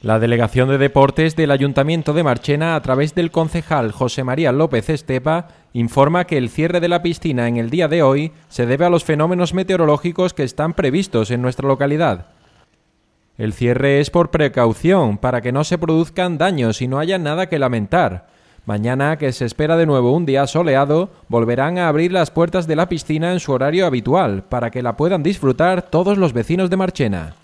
La Delegación de Deportes del Ayuntamiento de Marchena, a través del concejal José María López Estepa, informa que el cierre de la piscina en el día de hoy se debe a los fenómenos meteorológicos que están previstos en nuestra localidad. El cierre es por precaución, para que no se produzcan daños y no haya nada que lamentar. Mañana, que se espera de nuevo un día soleado, volverán a abrir las puertas de la piscina en su horario habitual, para que la puedan disfrutar todos los vecinos de Marchena.